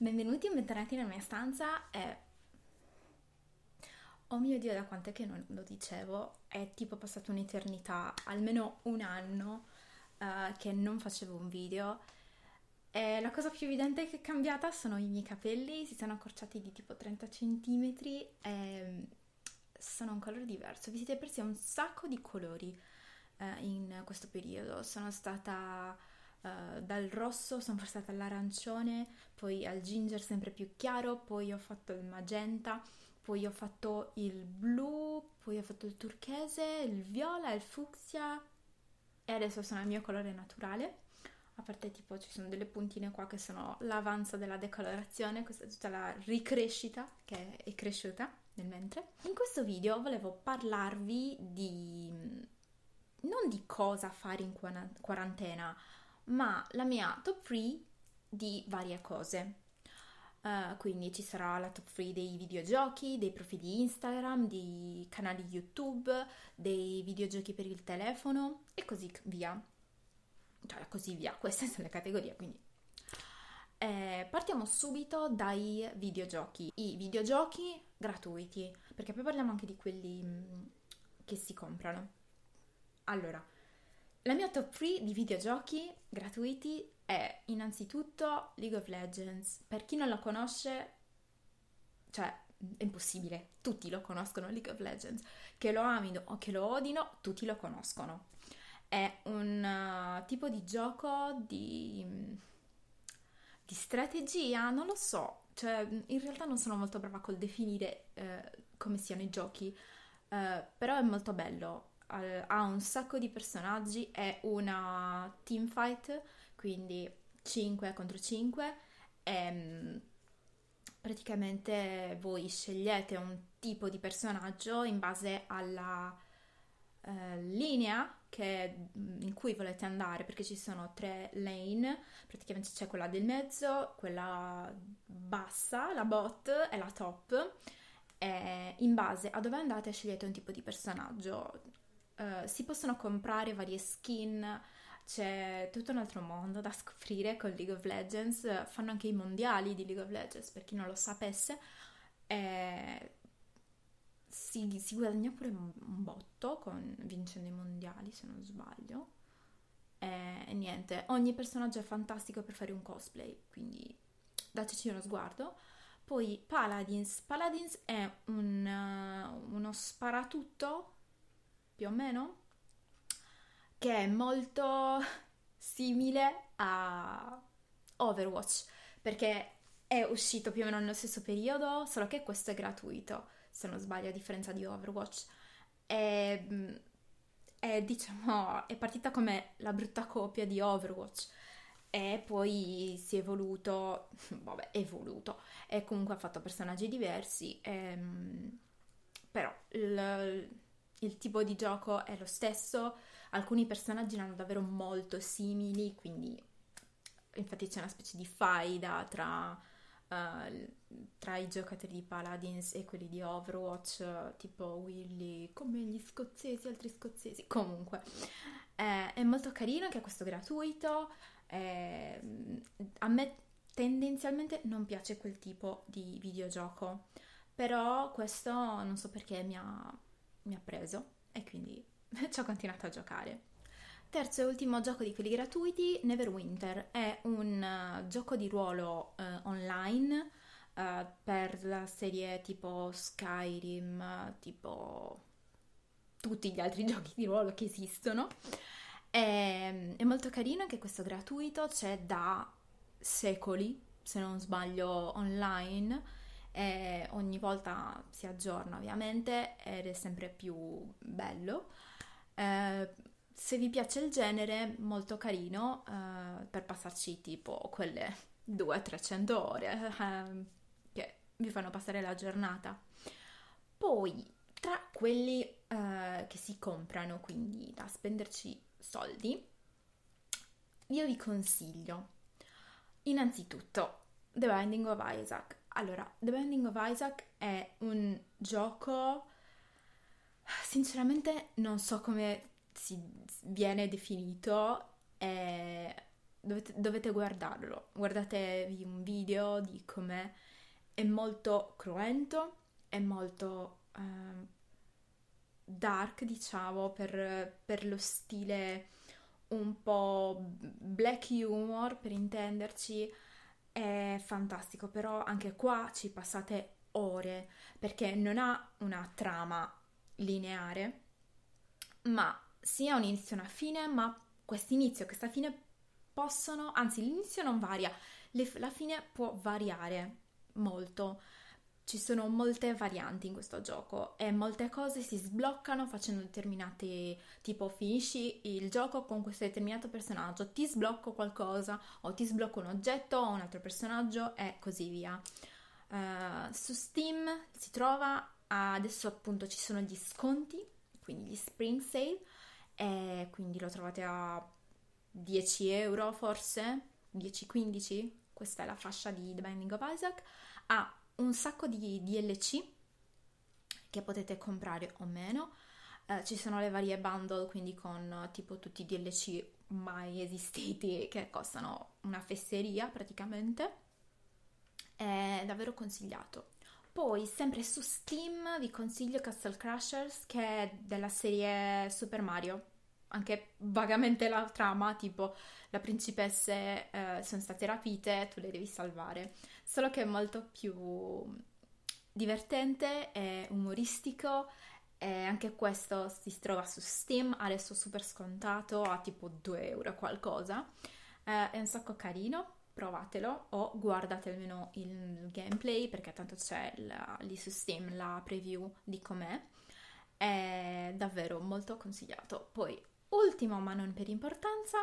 benvenuti e bentornati nella mia stanza. È... Oh mio Dio, da quant'è che non lo dicevo? È tipo passata un'eternità, almeno un anno, uh, che non facevo un video. E la cosa più evidente che è cambiata sono i miei capelli, si sono accorciati di tipo 30 cm e mm, sono un colore diverso. Vi siete persi un sacco di colori uh, in questo periodo. Sono stata uh, dal rosso sono passata all'arancione, poi al ginger sempre più chiaro, poi ho fatto il magenta, poi ho fatto il blu, poi ho fatto il turchese, il viola, il fucsia e adesso sono il mio colore naturale. A parte tipo ci sono delle puntine qua che sono l'avanza della decolorazione, questa è tutta la ricrescita che è cresciuta nel mentre. In questo video volevo parlarvi di non di cosa fare in quarantena, ma la mia top 3 di varie cose. Uh, quindi ci sarà la top 3 dei videogiochi, dei profili Instagram, dei canali YouTube, dei videogiochi per il telefono e così via. Cioè, così via, queste sono le categorie, quindi eh, partiamo subito dai videogiochi, i videogiochi gratuiti, perché poi parliamo anche di quelli mh, mm, che si comprano. Allora, la mia top 3 di videogiochi gratuiti è innanzitutto League of Legends. Per chi non lo conosce, cioè è impossibile, tutti lo conoscono League of Legends, che lo amino o che lo odino, tutti lo conoscono. È un uh, tipo di gioco di, di, strategia, non lo so, cioè in realtà non sono molto brava col definire eh, come siano i giochi, eh, però è molto bello eh, ha un sacco di personaggi, è una teamfight, quindi 5 contro 5, e ehm, praticamente voi scegliete un tipo di personaggio in base alla eh, linea che, mm, in cui volete andare, perché ci sono tre lane, praticamente c'è quella del mezzo, quella bassa, la bot e la top. E in base a dove andate scegliete un tipo di personaggio eh, si possono comprare varie skin, c'è tutto un altro mondo da scoprire con League of Legends, fanno anche i mondiali di League of Legends per chi non lo sapesse, eh, si, si, guadagna pure un botto con, vincendo i mondiali se non sbaglio. E niente, ogni personaggio è fantastico per fare un cosplay, quindi dateci uno sguardo. Poi Paladins, Paladins è un, uh, uno sparatutto più o meno, che è molto simile a Overwatch, perché è uscito più o meno nello stesso periodo, solo che questo è gratuito, se non sbaglio, a differenza di Overwatch. È, mm, è, diciamo, è partita come la brutta copia di Overwatch e poi si è evoluto, vabbè, è evoluto, e comunque ha fatto personaggi diversi, e, ehm, però... il, il tipo di gioco è lo stesso, alcuni personaggi erano davvero molto simili, quindi infatti c'è una specie di faida tra, uh, tra i giocatori di Paladins e quelli di Overwatch, tipo Willy, come gli scozzesi, altri scozzesi. Comunque, eh, è molto carino anche questo gratuito. Eh, a me tendenzialmente non piace quel tipo di videogioco, però questo non so perché mi ha mi ha preso e quindi ci ho continuato a giocare. Terzo e ultimo gioco di quelli gratuiti, Neverwinter, è un uh, gioco di ruolo uh, online uh, per la serie tipo Skyrim, tipo tutti gli altri giochi di ruolo che esistono. È, è molto carino anche questo gratuito c'è da secoli, se non sbaglio, online e ogni volta si aggiorna ovviamente ed è sempre più bello. Eh, se vi piace il genere, molto carino eh, per passarci tipo quelle 200-300 ore eh, che vi fanno passare la giornata. Poi, tra quelli eh, che si comprano, quindi da spenderci soldi, io vi consiglio innanzitutto The Binding of Isaac allora, The Binding of Isaac è un gioco... Sinceramente non so come si viene definito, è... dovete, dovete guardarlo. Guardatevi un video di com'è. È molto cruento, è molto eh, dark, diciamo, per, per lo stile un po' black humor, per intenderci è fantastico, però anche qua ci passate ore perché non ha una trama lineare, ma sia un inizio e una fine, ma quest'inizio e questa fine possono, anzi l'inizio non varia, le, la fine può variare molto ci sono molte varianti in questo gioco e molte cose si sbloccano facendo determinate tipo finisci il gioco con questo determinato personaggio, ti sblocco qualcosa o ti sblocco un oggetto o un altro personaggio e così via. Uh, su Steam si trova adesso appunto ci sono gli sconti, quindi gli spring sale e quindi lo trovate a 10 euro forse, 10-15, questa è la fascia di The Binding of Isaac, a ah, un sacco di DLC che potete comprare o meno. Eh, ci sono le varie bundle, quindi con tipo tutti i DLC mai esistiti che costano una fesseria praticamente. È davvero consigliato. Poi, sempre su Steam, vi consiglio Castle Crushers, che è della serie Super Mario. Anche vagamente la trama, tipo, le principesse eh, sono state rapite, tu le devi salvare solo che è molto più divertente, è umoristico e anche questo si trova su Steam, adesso super scontato, a tipo 2 euro qualcosa. Eh, è un sacco carino, provatelo o guardate almeno il gameplay perché tanto c'è la, lì su Steam la preview di com'è. È davvero molto consigliato. Poi, ultimo ma non per importanza,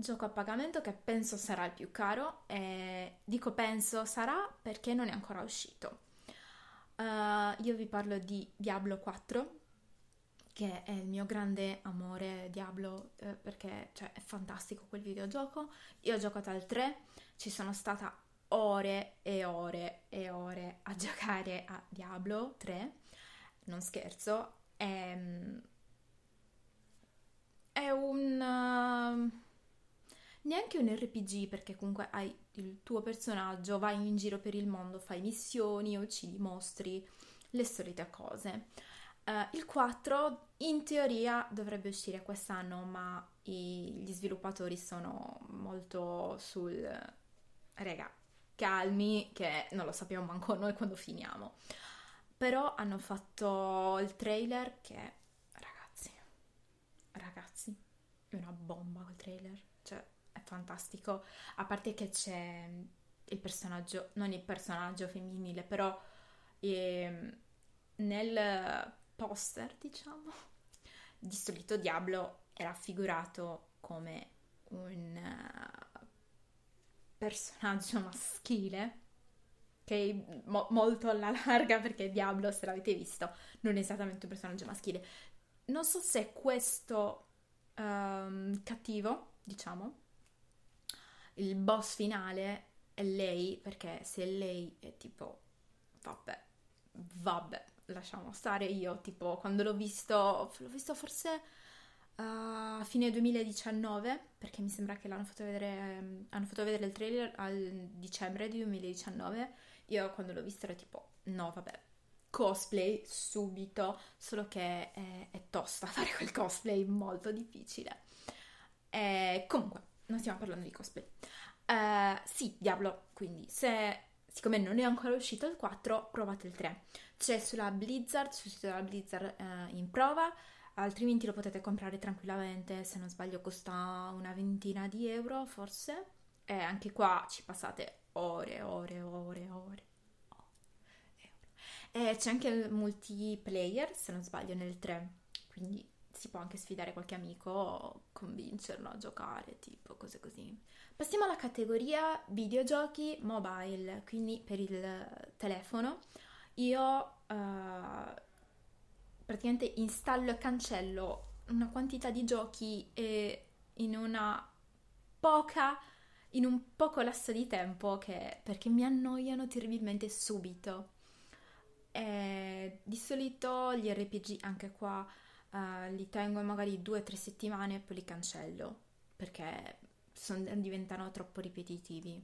gioco a pagamento che penso sarà il più caro e dico penso sarà perché non è ancora uscito. Uh, io vi parlo di Diablo 4 che è il mio grande amore Diablo eh, perché cioè, è fantastico quel videogioco. Io ho giocato al 3, ci sono stata ore e ore e ore a giocare a Diablo 3, non scherzo, è, mm, è un... Uh, neanche un RPG perché comunque hai il tuo personaggio, vai in giro per il mondo, fai missioni, uccidi mostri, le solite cose. Uh, il 4 in teoria dovrebbe uscire quest'anno, ma i, gli sviluppatori sono molto sul... Rega, calmi che non lo sappiamo manco noi quando finiamo. Però hanno fatto il trailer che, ragazzi, ragazzi, è una bomba quel trailer. Cioè, fantastico, a parte che c'è il personaggio, non il personaggio femminile, però eh, nel poster, diciamo, di solito Diablo è raffigurato come un eh, personaggio maschile che mo- molto alla larga perché Diablo se l'avete visto non è esattamente un personaggio maschile non so se questo um, cattivo diciamo il boss finale è lei, perché se lei è tipo, vabbè, vabbè, lasciamo stare io, tipo, quando l'ho visto, l'ho visto forse a uh, eh, fine 2019, perché mi sembra che l'hanno fatto vedere, ehm, hanno fatto vedere il trailer a dicembre di 2019, io quando l'ho visto ero tipo, no, vabbè, cosplay subito, solo che è, è tosta fare quel cosplay, molto difficile. E eh, comunque, non stiamo parlando di cosplay. Uh, sì, Diablo, quindi se siccome non è ancora uscito il 4, provate il 3. C'è sulla Blizzard, sul sito della Blizzard eh, in prova, altrimenti lo potete comprare tranquillamente, se non sbaglio costa una ventina di euro forse. E anche qua ci passate ore, ore, ore, ore. ore. E c'è anche il multiplayer, se non sbaglio, nel 3. Quindi si può anche sfidare qualche amico o convincerlo a giocare, tipo cose così. Passiamo alla categoria videogiochi mobile, quindi per il telefono. Io eh, praticamente installo e cancello una quantità di giochi e in una poca in un poco lasso di tempo che, perché mi annoiano terribilmente subito. E eh, di solito gli RPG anche qua uh, li tengo magari due o tre settimane e poi li cancello perché son, diventano troppo ripetitivi.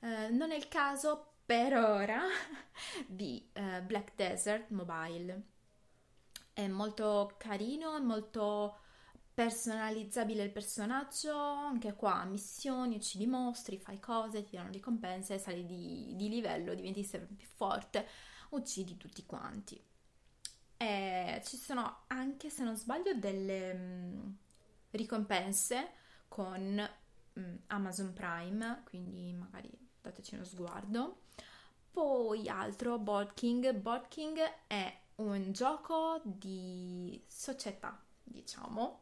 Uh, non è il caso per ora di uh, Black Desert Mobile. È molto carino, è molto personalizzabile il personaggio, anche qua missioni, uccidi mostri, fai cose, ti danno ricompense, sali di, di livello, diventi sempre più forte, uccidi tutti quanti. E eh, ci sono anche, se non sbaglio, delle mh, mm, ricompense con mh, mm, Amazon Prime, quindi magari dateci uno sguardo. Poi altro, Board King. Board King è un gioco di società, diciamo,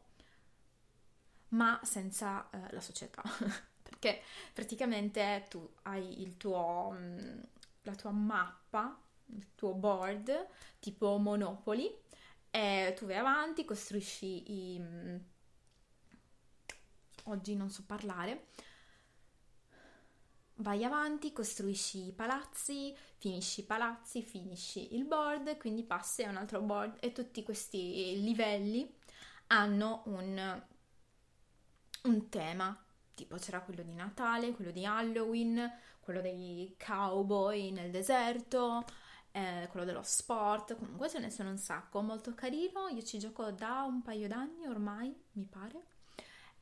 ma senza eh, la società, perché praticamente tu hai tuo, mm, la tua mappa il tuo board tipo Monopoli e tu vai avanti, costruisci i... Mm, oggi non so parlare, vai avanti, costruisci i palazzi, finisci i palazzi, finisci il board, quindi passi a un altro board e tutti questi livelli hanno un, un tema, tipo c'era quello di Natale, quello di Halloween, quello dei cowboy nel deserto, eh, quello dello sport, comunque ce ne sono un sacco, molto carino, io ci gioco da un paio d'anni ormai, mi pare,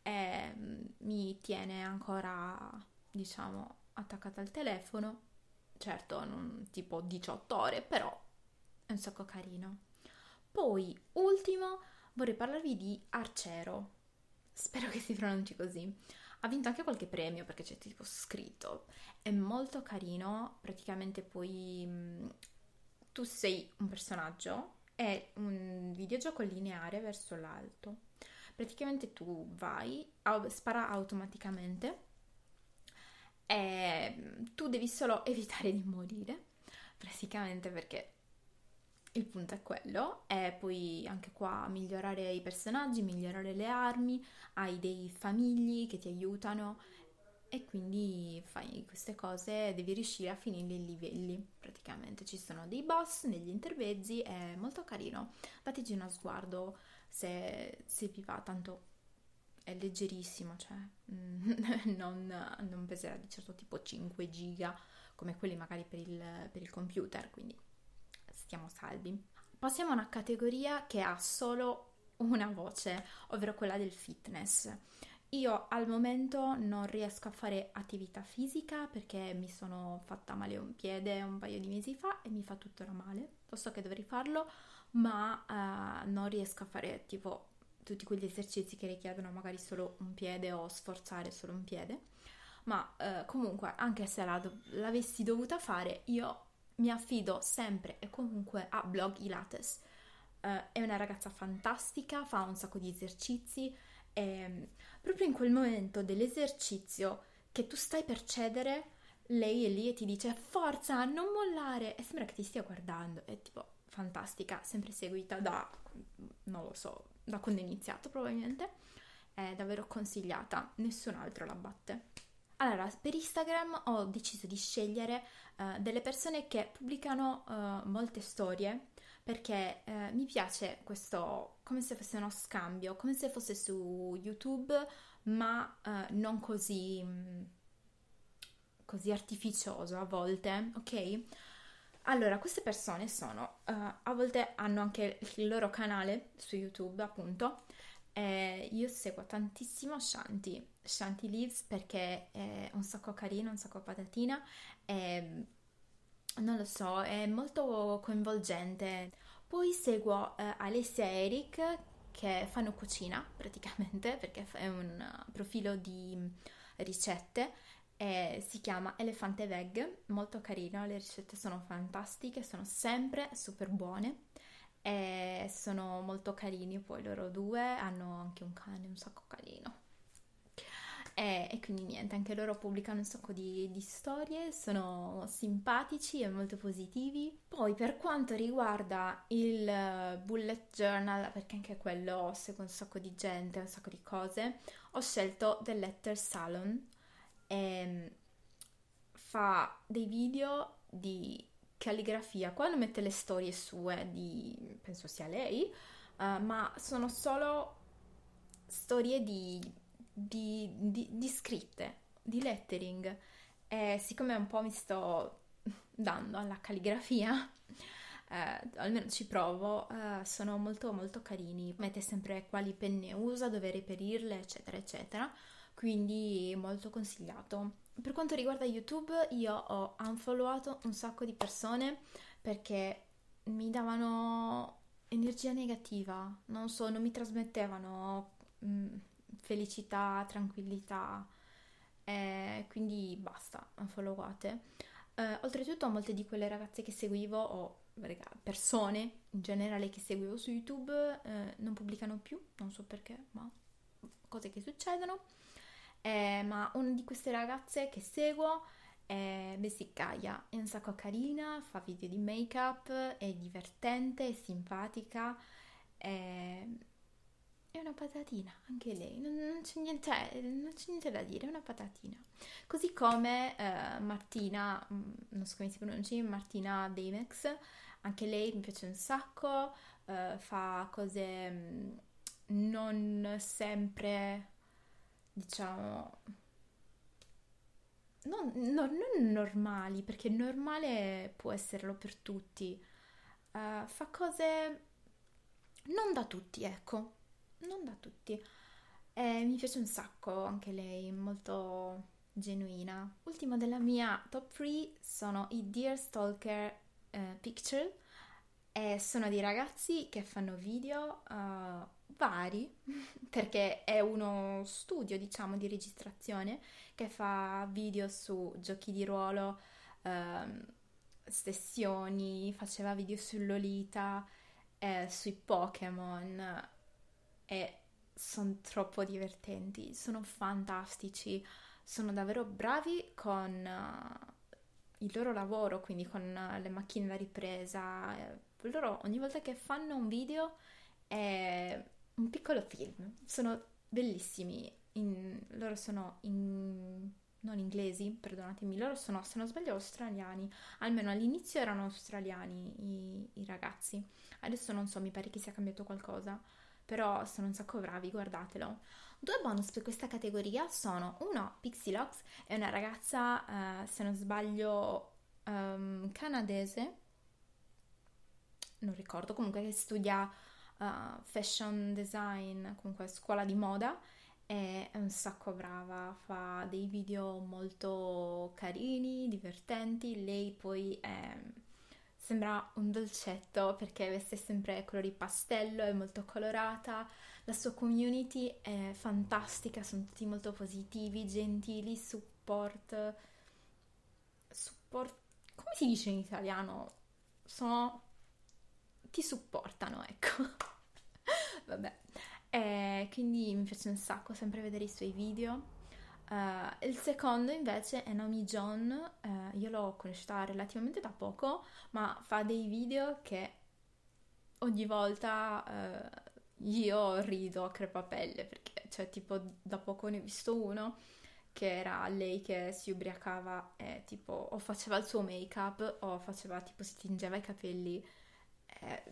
e mm, mi tiene ancora, diciamo, attaccata al telefono, certo non tipo 18 ore, però è un sacco carino. Poi, ultimo, vorrei parlarvi di Arcero, spero che si pronunci così. Ha vinto anche qualche premio perché c'è tipo scritto. È molto carino, praticamente puoi mm, tu sei un personaggio, è un videogioco lineare verso l'alto. Praticamente tu vai, spara automaticamente e mm, tu devi solo evitare di morire, praticamente perché il punto è quello e puoi anche qua migliorare i personaggi, migliorare le armi, hai dei famigli che ti aiutano e quindi fai queste cose, devi riuscire a finire i livelli praticamente. Ci sono dei boss negli intervezzi, è molto carino. Dateci uno sguardo se, se vi va, tanto è leggerissimo, cioè mm, non, non, peserà di certo tipo 5 giga come quelli magari per il, per il computer, quindi stiamo salvi. Passiamo a una categoria che ha solo una voce, ovvero quella del fitness. Io al momento non riesco a fare attività fisica perché mi sono fatta male un piede un paio di mesi fa e mi fa tuttora male. Lo so che dovrei farlo, ma eh, non riesco a fare tipo tutti quegli esercizi che richiedono magari solo un piede o sforzare solo un piede. Ma eh, comunque, anche se la do- l'avessi dovuta fare, io mi affido sempre e comunque a Blog Ilates. Eh, è una ragazza fantastica, fa un sacco di esercizi, e ehm, proprio in quel momento dell'esercizio che tu stai per cedere, lei è lì e ti dice forza, non mollare e sembra che ti stia guardando, è tipo fantastica, sempre seguita da, non lo so, da quando è iniziato probabilmente, è davvero consigliata, nessun altro la batte. Allora, per Instagram ho deciso di scegliere uh, delle persone che pubblicano uh, molte storie perché eh, mi piace questo come se fosse uno scambio, come se fosse su YouTube, ma eh, non così, mm, così artificioso a volte, ok? Allora, queste persone sono, uh, a volte hanno anche il loro canale su YouTube, appunto. Eh, io seguo tantissimo Shanti, Shanti Leaves perché è un sacco carino, un sacco patatina. Eh, non lo so, è molto coinvolgente. Poi seguo eh, Alessia e Eric che fanno cucina praticamente perché è un eh, profilo di mm, ricette e si chiama Elefante Veg, molto carino, le ricette sono fantastiche, sono sempre super buone e sono molto carini poi loro due, hanno anche un cane un sacco carino. E, eh, e, quindi niente, anche loro pubblicano un sacco di, di, storie, sono simpatici e molto positivi. Poi per quanto riguarda il eh, bullet journal, perché anche quello seguo un sacco di gente, un sacco di cose, ho scelto The Letter Salon. E ehm, fa dei video di calligrafia, qua non mette le storie sue di, penso sia lei, uh, ma sono solo storie di di, di, di scritte, di lettering. E siccome un po' mi sto dando alla calligrafia, eh, almeno ci provo, eh, sono molto molto carini. Mette sempre quali penne usa, dove reperirle, eccetera, eccetera. Quindi molto consigliato. Per quanto riguarda YouTube, io ho unfollowato un sacco di persone perché mi davano energia negativa, non so, non mi trasmettevano mh, mm, felicità, tranquillità. Eh, quindi basta, followate. Eh, oltretutto molte di quelle ragazze che seguivo o raga, persone in generale che seguivo su YouTube eh, non pubblicano più, non so perché, ma cose che succedono. Eh, ma una di queste ragazze che seguo è Bessiccaia, è un sacco carina, fa video di make-up, è divertente, è simpatica, è è una patatina, anche lei, non, non c'è niente, cioè, niente da dire, è una patatina. Così come eh, Martina, mm, non so come si pronunci, Martina Damex, anche lei mi piace un sacco, eh, fa cose mm, non sempre, diciamo, non, non, non normali, perché normale può esserlo per tutti, eh, fa cose non da tutti, ecco non da tutti. Eh, mi piace un sacco anche lei, molto genuina. Ultimo della mia top 3 sono i Dear Stalker eh, Picture. e sono dei ragazzi che fanno video uh, vari, perché è uno studio, diciamo, di registrazione che fa video su giochi di ruolo, eh, sessioni, faceva video su Lolita, eh, sui Pokémon, e sono troppo divertenti, sono fantastici, sono davvero bravi con uh, il loro lavoro, quindi con uh, le macchine da ripresa. Eh, loro ogni volta che fanno un video è un piccolo film, sono bellissimi, in, loro sono in, non inglesi, perdonatemi, loro sono, se non sbaglio, australiani, almeno all'inizio erano australiani i, i ragazzi, adesso non so, mi pare che sia cambiato qualcosa però sono un sacco bravi, guardatelo. Due bonus per questa categoria sono uno, Pixilox è una ragazza, eh, se non sbaglio, um, canadese, non ricordo, comunque che studia uh, fashion design, comunque scuola di moda, è un sacco brava, fa dei video molto carini, divertenti, lei poi è Sembra un dolcetto perché veste sempre colori pastello, è molto colorata, la sua community è fantastica, sono tutti molto positivi, gentili, support, support come si dice in italiano? Sono... ti supportano, ecco. Vabbè. E eh, quindi mi piace un sacco sempre vedere i suoi video Uh, il secondo invece è Naomi John, uh, io l'ho conosciuta relativamente da poco, ma fa dei video che ogni volta uh, io rido a crepapelle perché cioè tipo da poco ne ho visto uno che era lei che si ubriacava e tipo o faceva il suo make up o faceva tipo si tingeva i capelli e,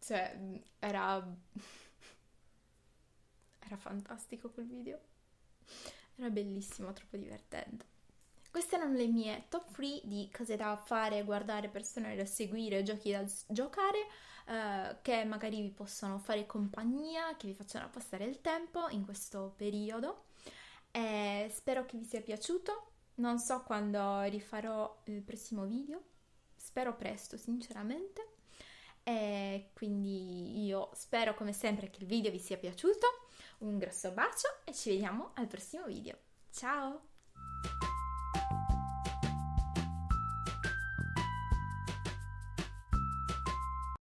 cioè era era fantastico quel video era bellissimo, troppo divertente. Queste erano le mie top 3 di cose da fare, guardare, persone da seguire, giochi da giocare eh, che magari vi possono fare compagnia, che vi facciano passare il tempo in questo periodo. E spero che vi sia piaciuto. Non so quando rifarò il prossimo video, spero presto, sinceramente. E quindi io spero come sempre che il video vi sia piaciuto un grosso bacio e ci vediamo al prossimo video. Ciao!